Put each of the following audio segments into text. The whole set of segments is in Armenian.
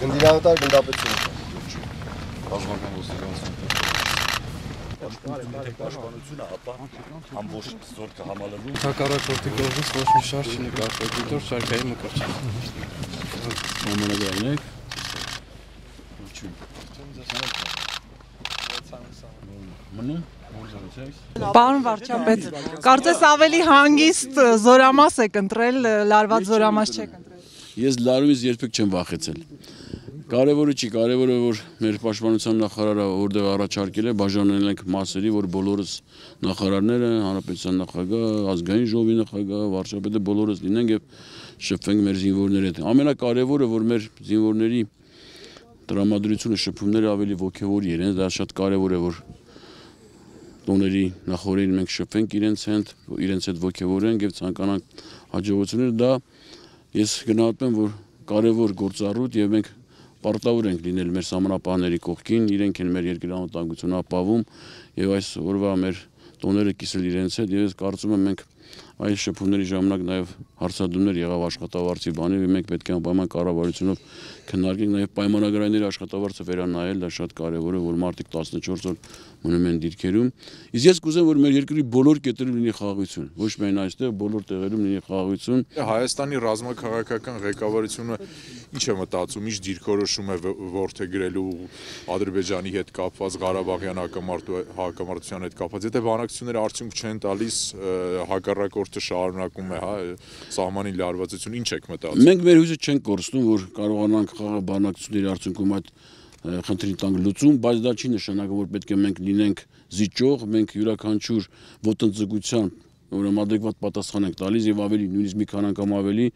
Գնդիրաղտար գնդապետություն։ Բազմական ոստիկանություն։ Պաշտպանությունը ապա ամբողջ զորք կհամալրվի։ Հակառակորդի կողմից ոչ մի շարժ չի նկատվել, դիտոր շարքային մկրճ։ Համանadrնեք։ Ինչու՞։ Չեմ դասանալ մնում Պարոն վարչապետ, կարծես ավելի հանգիստ զորամաս եք ընտրել, լարված զորամաս չեք ընտրել։ Ես լարումից երբեք չեմ վախեցել։ Կարևորը չի, կարևորը որ մեր պաշտպանության նախարարը որտեղ առաջարկել է բաժանել ենք մասերի, որ բոլորս նախարարները, հանրապետության նախագահ, ազգային ժողովի նախագահ, վարչապետը բոլորս լինենք եւ շփվենք մեր զինվորների հետ։ Ամենակարևորը որ մեր զինվորների տրամադրությունը շփումները ավելի ոգևոր իրեն, դա շատ կարևոր է որ տոների նախորին մենք շփվենք իրենց հետ, իրենց հետ ողջավորենք եւ ցանկանանք հաջողություններ, դա ես գնահատում եմ, որ կարևոր գործառույթ եւ մենք պարտավոր ենք լինել մեր համանապահների կողքին, իրենք են մեր երկրանտանգությունը ապավում եւ այս օրվա մեր տոները կիսել իրենց հետ եւ ես կարծում եմ մենք այս շփումների ժամանակ նաև հարցադրումներ եղավ աշխատավարձի բանի, մենք պետք է անպայման կառավարությունով քննարկենք նաև պայմանագրային աշխատավարձը վերանայել, դա շատ կարևոր է, որ մարտիկ 14 օր մնում են դիրքերում։ Իսկ ես կուզեմ, որ մեր երկրի բոլոր կետերում լինի խաղաղություն, ոչ միայն այստեղ, բոլոր տեղերում լինի խաղաղություն։ դե Հայաստանի ռազմաքաղաքական ղեկավարությունը ինչ է մտածում, ինչ դիրքորոշում է ворթեգրելու Ադրբեջանի հետ կապված Ղարաբաղյան հակամարտության հետ կապված, եթե բանակցությունները արդյունք չեն տալիս հակա հակառակորդը շարունակում է, հա, սահմանի լարվածություն, ինչ եք մտածում։ Մենք մեր հույսը չենք կորցնում, որ կարողանանք խաղը բանակցությունների արդյունքում այդ խնդրին տանք լուծում, բայց դա չի նշանակում, որ պետք է մենք լինենք զիջող, մենք յուրաքանչյուր ոտնձգության ուրեմն adekvat պատասխան ենք տալիս եւ ավելի նույնիսկ մի քան անգամ ավելի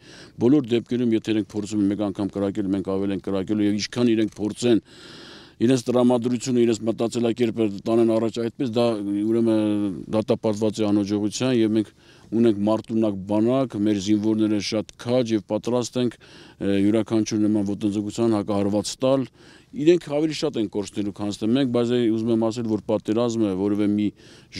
բոլոր դեպքերում եթե իրենք փորձում են մեկ անգամ կրակել, մենք ավել են կրակելու եւ ինչքան իրենք փորձեն իրենց տրամադրությունը, իրենց մտածելակերպը տանեն առաջ այդպես, դա ուրեմն դատապարտված է անօջողության եւ մենք ունենք մարտունակ բանակ, մեր զինվորները շատ քաջ եւ պատրաստ ենք յուրաքանչյուր նման ոտնձգության հակահարված տալ։ Իրենք ավելի շատ են կորցնելու քան ստե մենք, բայց ուզում եմ ասել, որ պատերազմը որևէ մի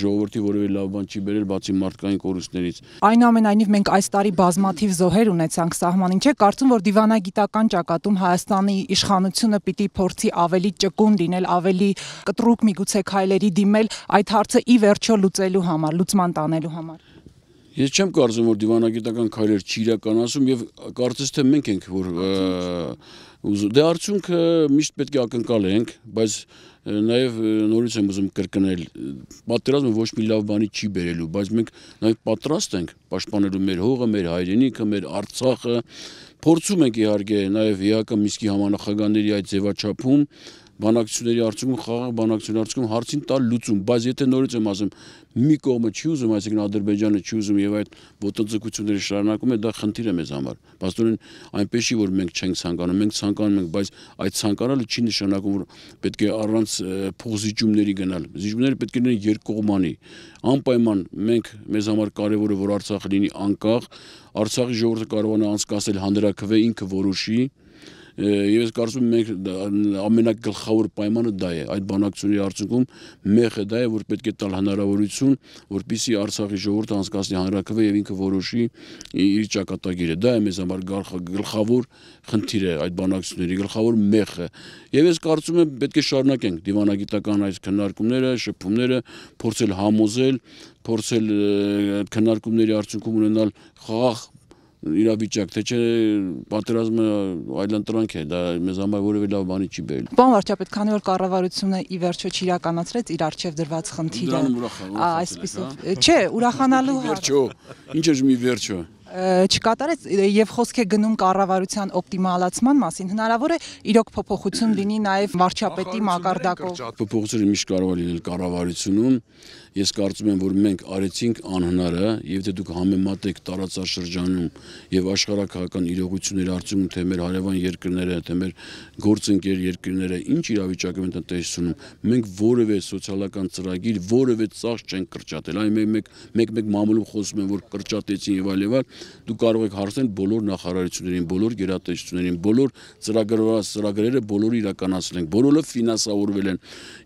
ժողովրդի որևէ լավ բան չի բերել բացի մարդկային կորուստներից։ Այնուամենայնիվ մենք այս տարի բազմաթիվ զոհեր ունեցանք սահմանին, չէ՞, կարծում որ դիվանագիտական ճակատում Հայաստանի իշխանությունը պիտի փորձի ավելի ճկուն լինել, ավելի կտրուկ միգուցե քայլերի դիմել այդ հարցը ի վերջո լուծելու համար, լուծման տանելու համար։ Ես չեմ կարծում, որ դիվանագիտական քայլեր չի իրականացում եւ կարծես թե մենք ենք որ դե արդյունքը միշտ պետք է ակնկալենք, բայց նաեւ նորից եմ ուզում կրկնել, պատերազմը ոչ մի լավ բանի չի բերելու, բայց մենք նաեւ պատրաստ ենք պաշտպանելու մեր հողը, մեր հայրենիքը, մեր Արցախը, փորձում ենք իհարկե նաև ԵԱԿ-ի Միսկի համանախագահների այդ ձևաչափում բանակցությունների արդյունքում խաղաղ բանակցությունների արդյունքում հարցին տալ լուծում, բայց եթե նորից եմ ասում, մի կողմը չի ուզում, այսինքն Ադրբեջանը չի ուզում եւ այդ ոտնձգությունները շարունակում է, դա խնդիր է մեզ համար։ Պաստորեն այնպես չի, որ մենք չենք ցանկանում, մենք ցանկանում ենք, բայց այդ ցանկանալը չի նշանակում, որ պետք է առանց փոխզիջումների գնալ։ Զիջումները պետք է լինեն երկկողմանի։ Անպայման մենք մեզ համար կարևոր է որ Արցախը լինի անկախ, Արցախի ժողովուրդը կարողանա անցկասել հանրակրվե ինքը որոշի, Եվ ես կարծում եմ մենք ամենակլխավոր պայմանը դա է։ Այդ բանակցությունների արդյունքում մեխը դա է, որ պետք է տալ հնարավորություն, որպիսի Արցախի ժողովուրդը անցկացնի հանրակրվե եւ ինքը որոշի իր ճակատագիրը։ Դա է մեզ համար գլխավոր խնդիրը այդ բանակցությունների գլխավոր մեխը։ Եվ ես կարծում եմ պետք է շարունակենք դիվանագիտական այս քննարկումները, շփումները, փորձել համոզել, փորձել քննարկումների արդյունքում ունենալ խաղաղ իրավիճակ, թե չէ պատերազմը այլընտրանք է, դա մեզ համար որևէ լավ բանի չի բերել։ Պարոն վարչապետ, քանի որ կառավարությունը ի վերջո չիրականացրեց իր արժեվ դրված խնդիրը, այսպեսով, հա? չէ, ուրախանալու հարց։ Վերջո, ինչ է մի վերջո չկատարեց եւ խոսք է գնում կառավարության օպտիմալացման մասին հնարավոր է իրոք փոփոխություն լինի նաեւ վարչապետի մակարդակով փոփոխությունը միշտ կարող է լինել կառավարությունում ես կարծում եմ որ մենք արեցինք անհնարը եւ եթե դուք համեմատեք տարածաշրջանում եւ աշխարհակահական իրողությունների արդյունքում թե մեր հարևան երկրները թե մեր գործընկեր երկրները ինչ իրավիճակում են տնտեսությունում մենք որևէ սոցիալական ծրագիր որևէ ծախս չենք կրճատել այն մեկ մեկ մեկ մեկ մամուլում խոսում են որ կրճատեցին եւ այլ եւ այլ դու կարող եք հարցնել բոլոր նախարարություններին, բոլոր գերատեսչություններին, բոլոր ծրագրված ծրագրերը բոլորը իրականացել են, բոլորը ֆինանսավորվել են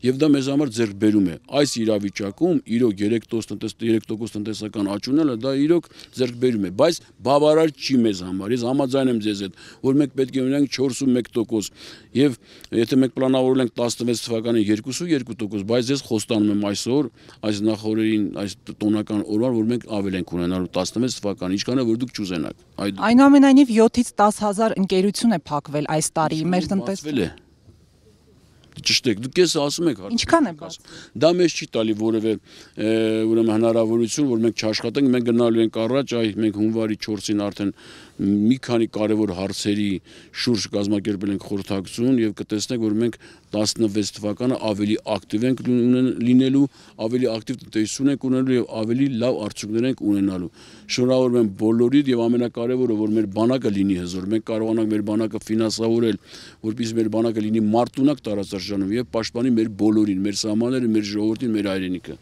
եւ դա մեզ համար ձեռքբերում է։ Այս իրավիճակում իրոք 3% տնտես 3% տնտեսական աճ ունելը դա իրոք ձեռքբերում է, բայց բավարար չի մեզ համար։ Ես համաձայն եմ ձեզ հետ, որ մենք պետք է ունենանք 41% եւ եթե մենք պլանավորել ենք 16 թվականին 2.2%, բայց ես խոստանում եմ այսօր այս նախորերին այս տոնական օրվան, որ մենք ավել ենք ունենալու 16 թվականին, ինչքան բանը, որ դուք չուզենաք։ Այդ Այնուամենայնիվ 7-ից 10000 ընկերություն է փակվել այս տարի մեր տնտեսքը։ Ճիշտ է, դուք էս ասում եք հարցը։ Ինչքան է բաց։ Դա մեզ չի տալի որևէ ուրեմն հնարավորություն, որ մենք չաշխատենք, մենք գնալու ենք առաջ, այ մենք հունվարի 4-ին արդեն մի քանի կարևոր հարցերի շուրջ կազմակերպել ենք խորհրդակցություն եւ կտեսնեք, որ մենք 16 թվականը ավելի ակտիվ ենք լինելու, ավելի ակտիվ տնտեսություն ենք ունենալու եւ ավելի լավ արդյունքներ ենք ունենալու։ Շնորհավորում եմ բոլորիդ եւ ամենակարևորը, որ մեր բանակը լինի հզոր։ Մենք կարողանանք մեր բանակը ֆինանսավորել, որպեսզի մեր բանակը լինի մարտունակ տարածաշրջանում եւ պաշտպանի մեր բոլորին, մեր սահմանները, մեր ժողովրդին, մեր հայրենիքը։